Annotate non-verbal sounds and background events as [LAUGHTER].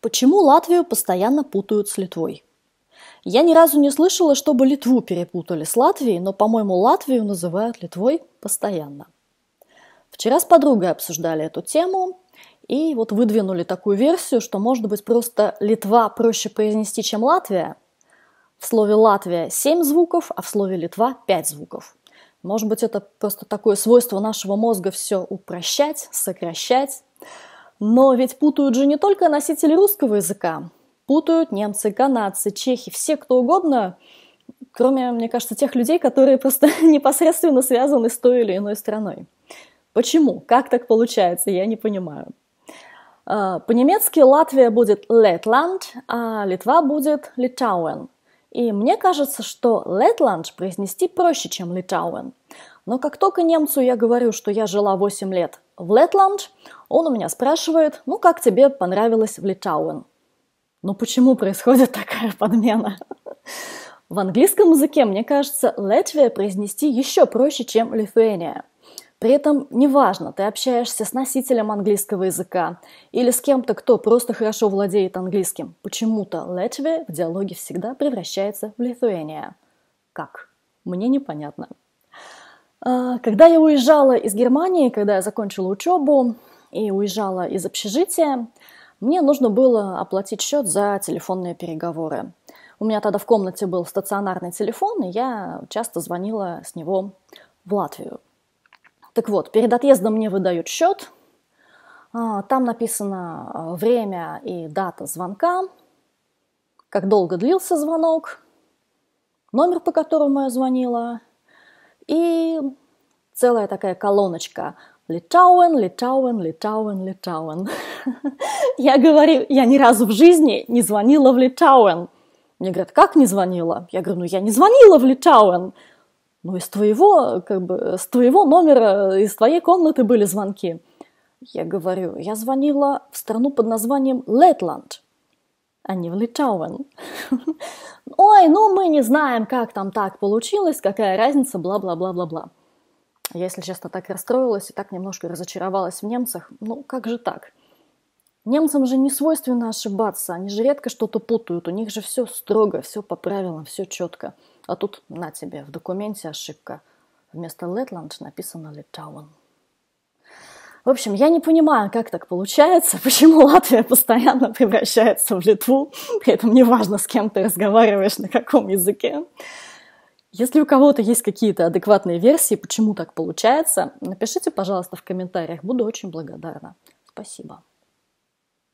Почему Латвию постоянно путают с Литвой? Я ни разу не слышала, чтобы Литву перепутали с Латвией, но, по-моему, Латвию называют Литвой постоянно. Вчера с подругой обсуждали эту тему, и вот выдвинули такую версию, что, может быть, просто Литва проще произнести, чем Латвия. В слове «Латвия» 7 звуков, а в слове «Литва» 5 звуков. Может быть, это просто такое свойство нашего мозга все упрощать, сокращать. Но ведь путают же не только носители русского языка. Путают немцы, канадцы, чехи, все кто угодно, кроме, мне кажется, тех людей, которые просто [LAUGHS] непосредственно связаны с той или иной страной. Почему? Как так получается? Я не понимаю. А, по-немецки Латвия будет Летланд, а Литва будет Литауэн. И мне кажется, что Летланд произнести проще, чем Литауэн. Но как только немцу я говорю, что я жила 8 лет в Летланд, он у меня спрашивает, ну как тебе понравилось в Литауэн? Но «Ну, почему происходит [LAUGHS] такая подмена? В английском языке, мне кажется, Латвия произнести еще проще, чем Литвения. При этом неважно, ты общаешься с носителем английского языка или с кем-то, кто просто хорошо владеет английским. Почему-то Латвия в диалоге всегда превращается в Литвения. Как? Мне непонятно. А, когда я уезжала из Германии, когда я закончила учебу и уезжала из общежития, мне нужно было оплатить счет за телефонные переговоры. У меня тогда в комнате был стационарный телефон, и я часто звонила с него в Латвию. Так вот, перед отъездом мне выдают счет. А, там написано а, время и дата звонка, как долго длился звонок, номер, по которому я звонила, и целая такая колоночка. Литауэн, Литауэн, Литауэн, Литауэн. [LAUGHS] Я говорю, я ни разу в жизни не звонила в Литауэн. Мне говорят, как не звонила? Я говорю, ну я не звонила в Литауэн. Ну из твоего, как бы, с твоего номера, из твоей комнаты были звонки. Я говорю, я звонила в страну под названием Летланд а не в влечован. [LAUGHS] Ой, ну мы не знаем, как там так получилось, какая разница, бла-бла-бла-бла-бла. Я, если честно, так расстроилась и так немножко разочаровалась в немцах. Ну, как же так? Немцам же не свойственно ошибаться, они же редко что-то путают, у них же все строго, все по правилам, все четко. А тут на тебе, в документе ошибка. Вместо Летланд написано Литауэн. В общем, я не понимаю, как так получается, [LAUGHS] почему Латвия постоянно превращается в Литву, при этом неважно, с кем ты разговариваешь, на каком языке. Если у кого-то есть какие-то адекватные версии, почему так получается, напишите, пожалуйста, в комментариях. Буду очень благодарна. Спасибо.